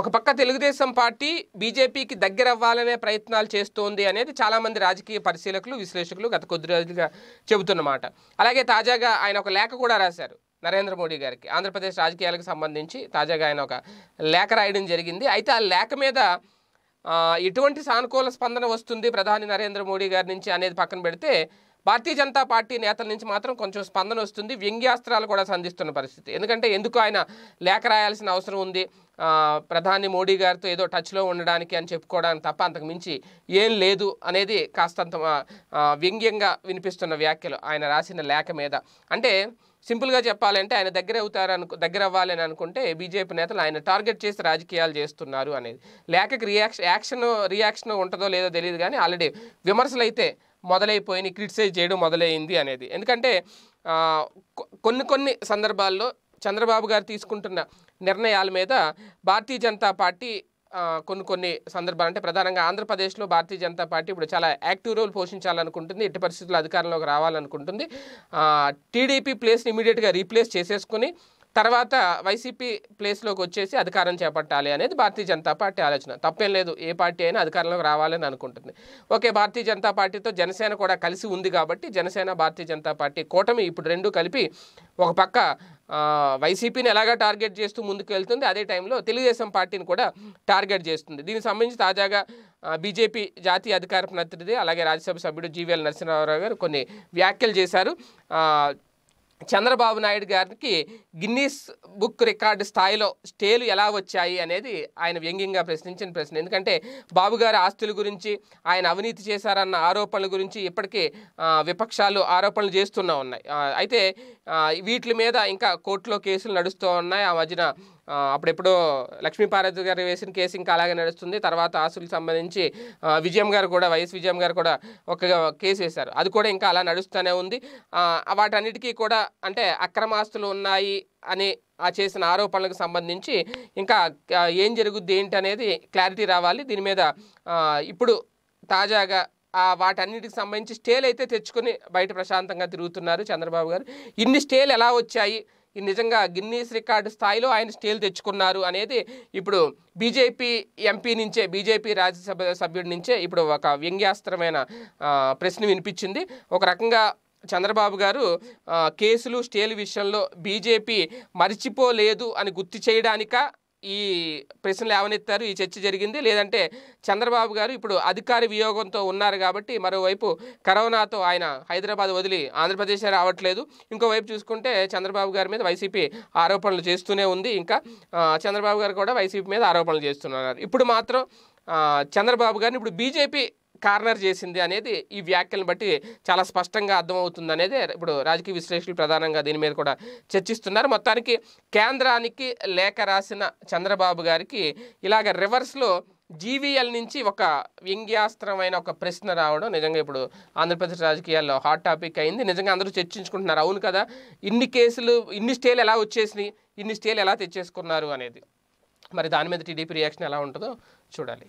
ఒక పక్క తెలుగుదేశం పార్టీ బీజేపీకి దగ్గర అవ్వాలనే ప్రయత్నాలు చేస్తోంది అనేది చాలామంది రాజకీయ పరిశీలకులు విశ్లేషకులు గత కొద్ది రోజులుగా చెబుతున్నమాట అలాగే తాజాగా ఆయన ఒక లేఖ కూడా రాశారు నరేంద్ర మోడీ గారికి ఆంధ్రప్రదేశ్ రాజకీయాలకు సంబంధించి తాజాగా ఆయన ఒక లేఖ రాయడం జరిగింది అయితే ఆ లేఖ మీద ఎటువంటి సానుకూల స్పందన వస్తుంది ప్రధాని నరేంద్ర మోడీ గారి నుంచి అనేది పక్కన పెడితే భారతీయ జనతా పార్టీ నేతల నుంచి మాత్రం కొంచెం స్పందన వస్తుంది వ్యంగ్యాస్త్రాలు కూడా సంధిస్తున్న పరిస్థితి ఎందుకంటే ఎందుకు ఆయన లేఖ రాయాల్సిన అవసరం ఉంది ప్రధాని మోడీ గారితో ఏదో టచ్లో ఉండడానికి అని చెప్పుకోవడానికి తప్ప అంతకు మించి ఏం లేదు అనేది కాస్తంత వ్యంగ్యంగా వినిపిస్తున్న వ్యాఖ్యలు ఆయన రాసిన లేఖ మీద అంటే సింపుల్గా చెప్పాలంటే ఆయన దగ్గర అవుతారనుకు దగ్గర అవ్వాలని అనుకుంటే బీజేపీ నేతలు ఆయన టార్గెట్ చేసి రాజకీయాలు చేస్తున్నారు అనేది లేఖకి రియాక్షన్ యాక్షన్ రియాక్షన్ ఉంటుందో లేదో తెలియదు కానీ ఆల్రెడీ విమర్శలు అయితే మొదలైపోయినాయి క్రిటిసైజ్ చేయడం మొదలైంది అనేది ఎందుకంటే కొన్ని కొన్ని సందర్భాల్లో చంద్రబాబు గారు తీసుకుంటున్న నిర్ణయాల మీద భారతీయ జనతా పార్టీ కొన్ని కొన్ని సందర్భాలు అంటే ప్రధానంగా ఆంధ్రప్రదేశ్లో భారతీయ జనతా పార్టీ ఇప్పుడు చాలా యాక్టివ్ రోల్ పోషించాలనుకుంటుంది ఎట్టి పరిస్థితుల్లో అధికారంలోకి రావాలనుకుంటుంది టీడీపీ ప్లేస్ని ఇమీడియట్గా రీప్లేస్ చేసేసుకుని తర్వాత వైసీపీ ప్లేస్లోకి వచ్చేసి అధికారం చేపట్టాలి అనేది భారతీయ జనతా పార్టీ ఆలోచన తప్పేం లేదు ఏ పార్టీ అయినా అధికారంలోకి రావాలని అనుకుంటుంది ఓకే భారతీయ జనతా పార్టీతో జనసేన కూడా కలిసి ఉంది కాబట్టి జనసేన భారతీయ జనతా పార్టీ కూటమి ఇప్పుడు రెండు కలిపి ఒక పక్క వైసీపీని ఎలాగా టార్గెట్ చేస్తూ ముందుకు వెళ్తుంది అదే టైంలో తెలుగుదేశం పార్టీని కూడా టార్గెట్ చేస్తుంది దీనికి సంబంధించి తాజాగా బీజేపీ జాతీయ అధికార ప్రతినిధి అలాగే రాజ్యసభ సభ్యుడు జీవీఎల్ నరసింహారావు గారు కొన్ని వ్యాఖ్యలు చేశారు చంద్రబాబు నాయుడు గారికి గిన్నీస్ బుక్ రికార్డు స్థాయిలో స్టేలు ఎలా వచ్చాయి అనేది ఆయన వ్యంగ్యంగా ప్రశ్నించిన ప్రశ్న ఎందుకంటే బాబు గారి ఆస్తుల గురించి ఆయన అవినీతి చేశారన్న ఆరోపణల గురించి ఇప్పటికీ విపక్షాలు ఆరోపణలు చేస్తూనే ఉన్నాయి అయితే వీటి మీద ఇంకా కోర్టులో కేసులు నడుస్తూ ఉన్నాయి ఆ మధ్యన అప్పుడెప్పుడో లక్ష్మీపార్వతి గారు వేసిన కేసు ఇంకా అలాగే నడుస్తుంది తర్వాత ఆస్తులకు సంబంధించి విజయం గారు కూడా వైఎస్ విజయం గారు కూడా ఒక కేసు వేశారు అది కూడా ఇంకా అలా నడుస్తూనే ఉంది వాటన్నిటికీ కూడా అంటే అక్రమ ఆస్తులు ఉన్నాయి అని ఆ చేసిన ఆరోపణలకు సంబంధించి ఇంకా ఏం జరుగుద్ది ఏంటి అనేది క్లారిటీ రావాలి దీని మీద ఇప్పుడు తాజాగా వాటన్నిటికి సంబంధించి స్టేలు అయితే తెచ్చుకొని బయట ప్రశాంతంగా తిరుగుతున్నారు చంద్రబాబు గారు ఇన్ని స్టేలు ఎలా వచ్చాయి నిజంగా గిన్నీస్ రికార్డు స్థాయిలో ఆయన స్టేలు తెచ్చుకున్నారు అనేది ఇప్పుడు బీజేపీ ఎంపీ నుంచే బీజేపీ రాజ్యసభ సభ్యుడి నుంచే ఇప్పుడు ఒక వ్యంగ్యాస్త్రమైన ప్రశ్న వినిపించింది ఒక రకంగా చంద్రబాబు గారు కేసులు స్టేలు విషయంలో బీజేపీ మరిచిపోలేదు అని గుర్తు చేయడానిక ఈ ప్రశ్నలు లేవనెత్తారు ఈ చర్చ జరిగింది లేదంటే చంద్రబాబు గారు ఇప్పుడు అధికార వియోగంతో ఉన్నారు కాబట్టి మరోవైపు కరోనాతో ఆయన హైదరాబాద్ వదిలి ఆంధ్రప్రదేశ్ రావట్లేదు ఇంకోవైపు చూసుకుంటే చంద్రబాబు గారి మీద వైసీపీ ఆరోపణలు చేస్తూనే ఉంది ఇంకా చంద్రబాబు గారు కూడా వైసీపీ మీద ఆరోపణలు చేస్తున్నారు ఇప్పుడు మాత్రం చంద్రబాబు గారిని ఇప్పుడు బీజేపీ కార్నర్ చేసింది అనేది ఈ వ్యాఖ్యలను బట్టి చాలా స్పష్టంగా అర్థమవుతుంది అనేది ఇప్పుడు రాజకీయ విశ్లేషకులు ప్రధానంగా దీని మీద కూడా చర్చిస్తున్నారు మొత్తానికి కేంద్రానికి లేఖ రాసిన చంద్రబాబు గారికి ఇలాగ రివర్స్లో జీవీఎల్ నుంచి ఒక వ్యంగ్యాస్త్రమైన ఒక ప్రశ్న రావడం నిజంగా ఇప్పుడు ఆంధ్రప్రదేశ్ రాజకీయాల్లో హాట్ టాపిక్ అయింది నిజంగా అందరూ చర్చించుకుంటున్నారు అవును కదా ఇన్ని కేసులు ఇన్ని స్టేలు ఎలా వచ్చేసినాయి ఇన్ని స్టేలు ఎలా తెచ్చేసుకున్నారు అనేది మరి దాని మీద టీడీపీ రియాక్షన్ ఎలా ఉంటుందో చూడాలి